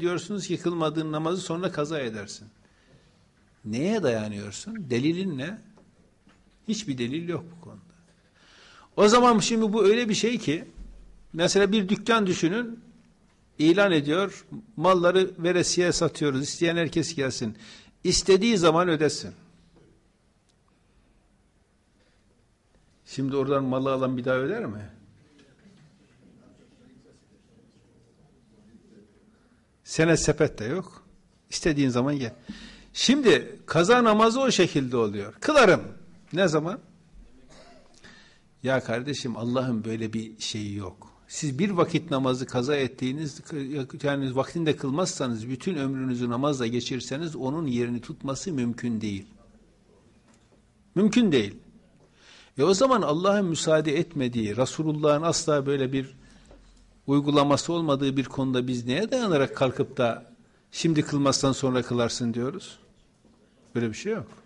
diyorsunuz yıkılmadığın namazı sonra kaza edersin. Neye dayanıyorsun? Delilin ne? Hiçbir delil yok bu konuda. O zaman şimdi bu öyle bir şey ki mesela bir dükkan düşünün ilan ediyor malları veresiye satıyoruz isteyen herkes gelsin. İstediği zaman ödesin. Şimdi oradan malı alan bir daha öder mi? Sene sepet de yok. İstediğin zaman ye. Şimdi kaza namazı o şekilde oluyor. Kılarım. Ne zaman? Ya kardeşim Allah'ın böyle bir şeyi yok. Siz bir vakit namazı kaza ettiğiniz, yani vaktinde kılmazsanız, bütün ömrünüzü namazla geçirseniz onun yerini tutması mümkün değil. Mümkün değil. E o zaman Allah'ın müsaade etmediği, Resulullah'ın asla böyle bir uygulaması olmadığı bir konuda biz neye dayanarak kalkıp da şimdi kılmazsan sonra kılarsın diyoruz? Böyle bir şey yok.